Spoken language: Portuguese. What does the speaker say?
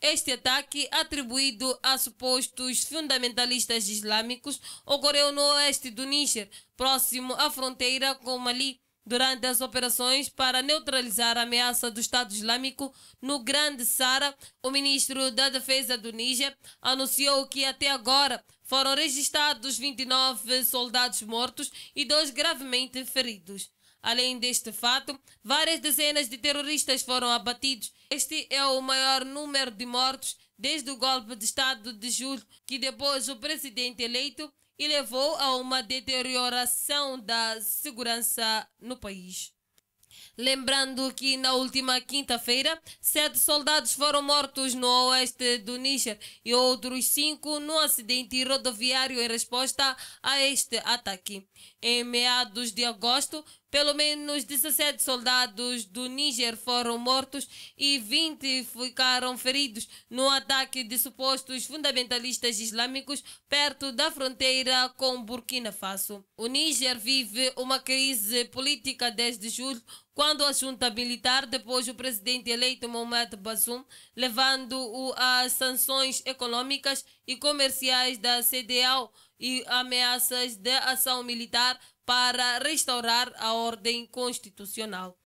Este ataque, atribuído a supostos fundamentalistas islâmicos, ocorreu no oeste do Níger, próximo à fronteira com Mali, durante as operações para neutralizar a ameaça do Estado Islâmico no Grande Sara. O ministro da Defesa do Níger anunciou que até agora foram registrados 29 soldados mortos e dois gravemente feridos. Além deste fato, várias dezenas de terroristas foram abatidos. Este é o maior número de mortos desde o golpe de Estado de julho, que depois o presidente eleito e levou a uma deterioração da segurança no país. Lembrando que na última quinta-feira, sete soldados foram mortos no oeste do Níger e outros cinco no acidente rodoviário em resposta a este ataque. Em meados de agosto, pelo menos 17 soldados do Níger foram mortos e 20 ficaram feridos no ataque de supostos fundamentalistas islâmicos perto da fronteira com Burkina Faso. O Níger vive uma crise política desde julho, quando a junta militar, depois o presidente eleito Mohamed Bazoum, levando-o a sanções econômicas e comerciais da CDAO e ameaças de ação militar para restaurar a ordem constitucional.